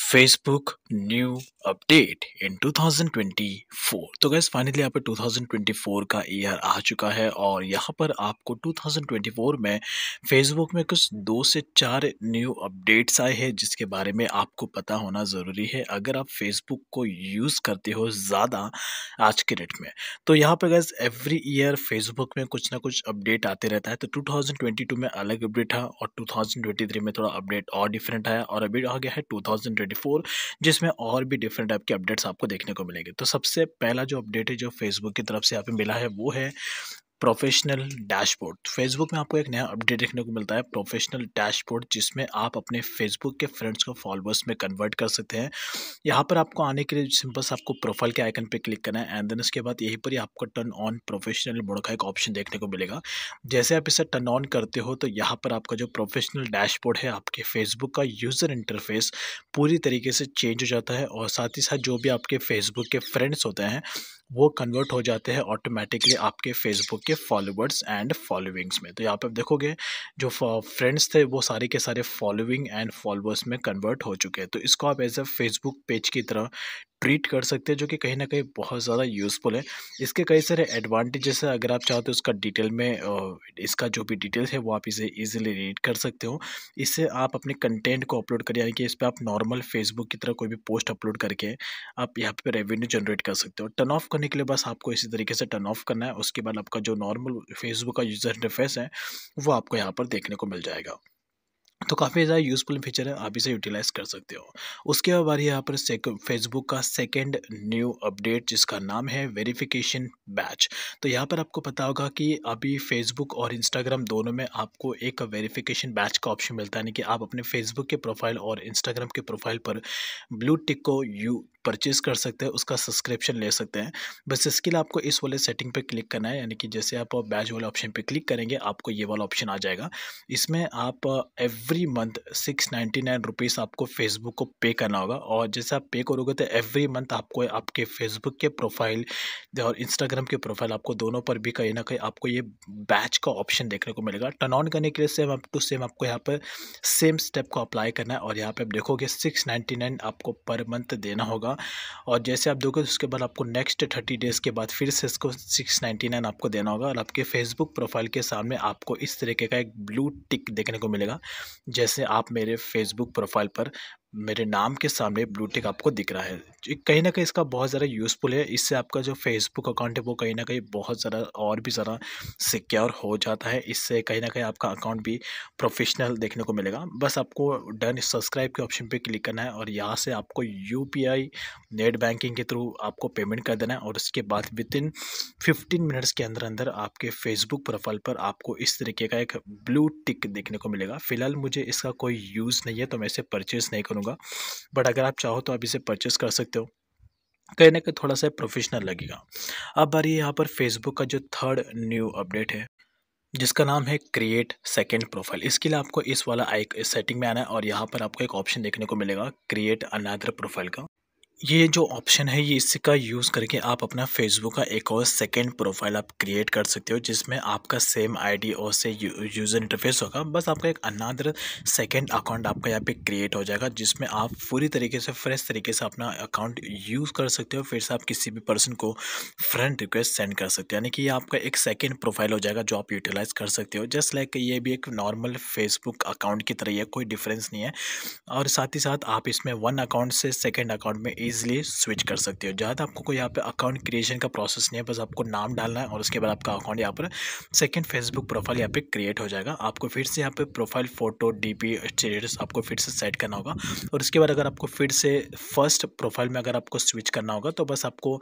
Facebook new update in 2024 तो gas finally यहाँ पर 2024 का ईयर आ चुका है और यहाँ पर आपको 2024 में फेसबुक में कुछ दो से चार न्यू अपडेट्स आए हैं जिसके बारे में आपको पता होना ज़रूरी है अगर आप फेसबुक को यूज़ करते हो ज़्यादा आज के डेट में तो यहाँ पर गैस एवरी ईयर फेसबुक में कुछ ना कुछ अपडेट आते रहता है तो टू में अलग अपडेट था और टू में थोड़ा अपडेट और डिफरेंट आया और अभी आ गया है टू 2024 जिसमें और भी डिफरेंट टाइप के अपडेट्स आपको देखने को मिलेंगे तो सबसे पहला जो अपडेट है जो फेसबुक की तरफ से यहाँ पे मिला है वो है प्रोफेशनल डैशबोर्ड फेसबुक में आपको एक नया अपडेट देखने को मिलता है प्रोफेशनल डैशबोर्ड जिसमें आप अपने फेसबुक के फ्रेंड्स को फॉलोअर्स में कन्वर्ट कर सकते हैं यहाँ पर आपको आने के लिए सिंपल से आपको प्रोफाइल के आइकन पे क्लिक करना है एंड देन उसके बाद यहीं पर ही आपको टर्न ऑन प्रोफेशनल मोड का एक ऑप्शन देखने को मिलेगा जैसे आप इसे टर्न ऑन करते हो तो यहाँ पर आपका जो प्रोफेशनल डैशबोर्ड है आपके फेसबुक का यूज़र इंटरफेस पूरी तरीके से चेंज हो जाता है और साथ ही साथ जो भी आपके फेसबुक के फ्रेंड्स होते हैं वो कन्वर्ट हो जाते हैं ऑटोमेटिकली आपके फेसबुक के फॉलोवर्स एंड फॉलोइंग्स में तो यहाँ पे आप देखोगे जो फ्रेंड्स थे वो सारे के सारे फॉलोइंग एंड फॉलोअर्स में कन्वर्ट हो चुके हैं तो इसको आप एज अ फेसबुक पेज की तरह ट्रीट कर सकते हैं जो कि कहीं ना कहीं बहुत ज़्यादा यूज़फुल है इसके कई सारे एडवांटेजेस है अगर आप चाहते हो तो उसका डिटेल में इसका जो भी डिटेल्स है वो आप इसे ईजिली रीड कर सकते हो इससे आप अपने कंटेंट को अपलोड करें यानी कि इस पर आप नॉर्मल फेसबुक की तरह कोई भी पोस्ट अपलोड करके आप यहाँ पर रेवेन्यू जनरेट कर सकते हो टर्न ऑफ करने के लिए बस आपको इसी तरीके से टर्न ऑफ करना है उसके बाद आपका जो नॉर्मल फेसबुक का यूज़र इंटरफेस है वो आपको यहाँ पर देखने को मिल जाएगा तो काफ़ी ज़्यादा यूज़फुल फीचर है आप इसे यूटिलाइज कर सकते हो उसके बाद हमारे यहाँ पर सेक फेसबुक का सेकंड न्यू अपडेट जिसका नाम है वेरिफिकेशन बैच तो यहाँ पर आपको पता होगा कि अभी फेसबुक और इंस्टाग्राम दोनों में आपको एक वेरिफिकेशन बैच का ऑप्शन मिलता है यानी कि आप अपने फेसबुक के प्रोफाइल और इंस्टाग्राम के प्रोफाइल पर ब्लू टिक को यू परचेज़ कर सकते हैं उसका सब्सक्रिप्शन ले सकते हैं बस इसके लिए आपको इस वाले सेटिंग पे क्लिक करना है यानी कि जैसे आप बैच वाले ऑप्शन पे क्लिक करेंगे आपको ये वाला ऑप्शन आ जाएगा इसमें आप every month six ninety nine rupees आपको फेसबुक को पे करना होगा और जैसे आप पे करोगे तो एवरी मंथ आपको आपके फेसबुक के प्रोफाइल और इंस्टाग्राम के प्रोफाइल आपको दोनों पर भी कहीं ना कहीं आपको ये बैच का ऑप्शन देखने को मिलेगा टर्न ऑन करने के लिए सेम अप टू सेम आपको यहाँ पर सेम स्टेप को अप्लाई करना है और यहाँ पर आप देखोगे सिक्स नाइन्टी नाइन आपको पर मंथ देना होगा होगा और जैसे आप दोगे तो उसके बाद आपको नेक्स्ट थर्टी डेज़ के बाद फिर से इसको सिक्स नाइन्टी नाइन आपको देना होगा और आपके फेसबुक प्रोफाइल के सामने आपको इस तरीके का एक ब्लू टिक देखने को मिलेगा जैसे आप मेरे फेसबुक प्रोफाइल पर मेरे नाम के सामने ब्लू टिक आपको दिख रहा है कहीं ना कहीं इसका बहुत ज़्यादा यूज़फुल है इससे आपका जो फेसबुक अकाउंट है वो कहीं ना कहीं बहुत ज़्यादा और भी ज़्यादा सिक्योर हो जाता है इससे कहीं ना कहीं आपका अकाउंट भी प्रोफेशनल देखने को मिलेगा बस आपको डन सब्सक्राइब के ऑप्शन पे क्लिक करना है और यहाँ से आपको यू नेट बैंकिंग के थ्रू आपको पेमेंट कर देना है और उसके बाद विद इन फिफ्टीन मिनट्स के अंदर अंदर आपके फेसबुक प्रोफाइल पर आपको इस तरीके का एक ब्लू टिक देखने को मिलेगा फिलहाल मुझे इसका कोई यूज़ नहीं है तो मैं इसे परचेज़ नहीं करूँगा बनूंगा बट अगर आप चाहो तो आप इसे परचेस कर सकते हो कहीं ना कहीं थोड़ा सा प्रोफेशनल लगेगा अब बारी यहाँ पर फेसबुक का जो थर्ड न्यू अपडेट है जिसका नाम है क्रिएट सेकेंड प्रोफाइल इसके लिए आपको इस वाला आई सेटिंग में आना है और यहाँ पर आपको एक ऑप्शन देखने को मिलेगा क्रिएट अनादर प्रोफाइल का ये जो ऑप्शन है ये इसका यूज़ करके आप अपना फेसबुक का एक और सेकेंड प्रोफाइल आप क्रिएट कर सकते हो जिसमें आपका सेम आईडी और से यू, यूज़र इंटरफेस होगा बस आपका एक अनादर सेकेंड अकाउंट आपका यहाँ पे क्रिएट हो जाएगा जिसमें आप पूरी तरीके से फ्रेश तरीके से अपना अकाउंट यूज़ कर सकते हो फिर से आप किसी भी पर्सन को फ्रेंड रिक्वेस्ट सेंड कर सकते हो यानी कि ये आपका एक सेकेंड प्रोफाइल हो जाएगा जो आप यूटिलाइज़ कर सकते हो जस्ट लाइक ये भी एक नॉर्मल फेसबुक अकाउंट की तरह है कोई डिफरेंस नहीं है और साथ ही साथ आप इसमें वन अकाउंट से सेकेंड अकाउंट में ईजिली स्विच कर सकते हो ज़्यादा आपको कोई यहाँ पे अकाउंट क्रिएशन का प्रोसेस नहीं है बस आपको नाम डालना है और उसके बाद आपका अकाउंट यहाँ पर सेकेंड फेसबुक प्रोफाइल यहाँ पे क्रिएट हो जाएगा आपको फिर से यहाँ पे profile photo D P status आपको फिर से सेट करना होगा और उसके बाद अगर आपको फिर से फर्स्ट प्रोफाइल में अगर आपको स्विच करना होगा तो बस आपको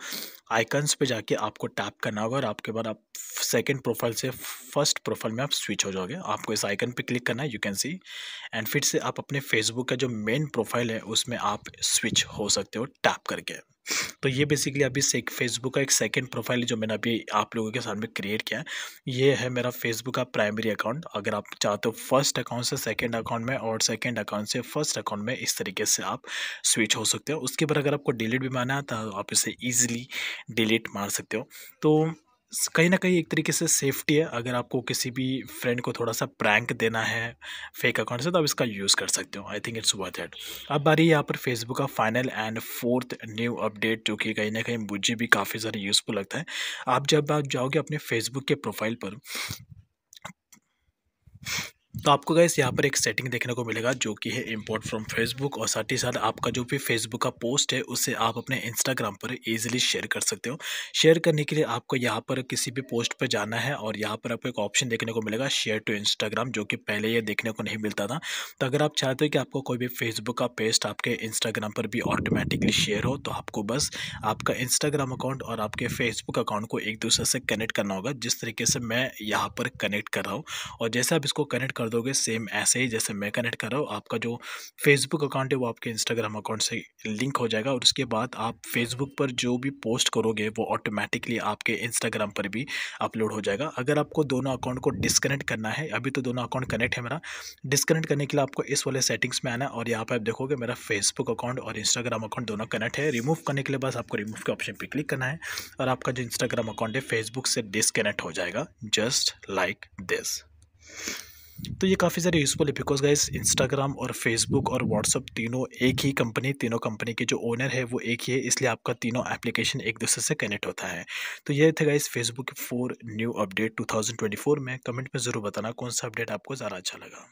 आइकन्स पे जाके आपको टैप करना होगा और आपके बाद आप सेकंड प्रोफाइल से फर्स्ट प्रोफाइल में आप स्विच हो जाओगे आपको इस आइकन पे क्लिक करना है यू कैन सी एंड फिर से आप अपने फेसबुक का जो मेन प्रोफाइल है उसमें आप स्विच हो सकते हो टैप करके तो ये बेसिकली अभी से फेसबुक का एक सेकेंड प्रोफाइल जो मैंने अभी आप लोगों के सामने क्रिएट किया है ये है मेरा फेसबुक का प्राइमरी अकाउंट अगर आप चाहते हो फर्स्ट अकाउंट से सेकेंड अकाउंट में और सेकेंड अकाउंट से फर्स्ट अकाउंट में इस तरीके से आप स्विच हो सकते हो उसके बाद अगर आपको डिलीट भी माना है तो आप इसे ईजिली डिलीट मार सकते हो तो कहीं ना कहीं एक तरीके से सेफ्टी है अगर आपको किसी भी फ्रेंड को थोड़ा सा प्रैंक देना है फेक अकाउंट से तो आप इसका यूज़ कर सकते हो I think it's worth it अब आ रही है यहाँ पर फेसबुक का final and fourth new update जो कि कहीं ना कहीं मुझे भी काफ़ी ज़्यादा यूज़फुल लगता है आप जब आप जाओगे अपने फेसबुक के प्रोफाइल पर तो आपको गैस यहाँ पर एक सेटिंग देखने को मिलेगा जो कि है इंपोर्ट फ्रॉम फेसबुक और साथ ही साथ आपका जो भी फेसबुक का पोस्ट है उसे आप अपने इंस्टाग्राम पर इजीली शेयर कर सकते हो शेयर करने के लिए आपको यहाँ पर किसी भी पोस्ट पर जाना है और यहाँ पर आपको एक ऑप्शन देखने को मिलेगा शेयर टू इंस्टाग्राम जो कि पहले यह देखने को नहीं मिलता था तो अगर आप चाहते हो कि आपको कोई भी फेसबुक का पेस्ट आपके इंस्टाग्राम पर भी ऑटोमेटिकली शेयर हो तो आपको बस आपका इंस्टाग्राम अकाउंट और आपके फेसबुक अकाउंट को एक दूसरे से कनेक्ट करना होगा जिस तरीके से मैं यहाँ पर कनेक्ट कर रहा हूँ और जैसे आप इसको कनेक्ट कर दोगे सेम ऐसे ही जैसे मैं कनेक्ट कर रहा हूँ आपका जो फेसबुक अकाउंट है वो आपके इंस्टाग्राम अकाउंट से लिंक हो जाएगा और उसके बाद आप फेसबुक पर जो भी पोस्ट करोगे वो ऑटोमेटिकली आपके इंस्टाग्राम पर भी अपलोड हो जाएगा अगर आपको दोनों अकाउंट को डिसकनेक्ट करना है अभी तो दोनों अकाउंट कनेक्ट है मेरा डिसकनेक्ट करने के लिए आपको इस वाले सेटिंग्स में आना और यहाँ पर आप देखोगे मेरा फेसबुक अकाउंट और इंस्टाग्राम अकाउंट दोनों कनेक्ट है रिमूव करने के लिए बस आपको रिमूव के ऑप्शन पर क्लिक करना है और आपका जो इंस्टाग्राम अकाउंट है फेसबुक से डिसकनेक्ट हो जाएगा जस्ट लाइक दिस तो ये काफ़ी ज़्यादा यूज़फुल है बिकॉज गाइस इंस्टाग्राम और फेसबुक और व्हाट्सअप तीनों एक ही कंपनी तीनों कंपनी के जो ओनर है वो एक ही है इसलिए आपका तीनों एप्लीकेशन एक दूसरे से कनेक्ट होता है तो ये थे guys Facebook four new update 2024 में कमेंट में ज़रूर बताना कौन सा अपडेट आपको ज़्यादा अच्छा लगा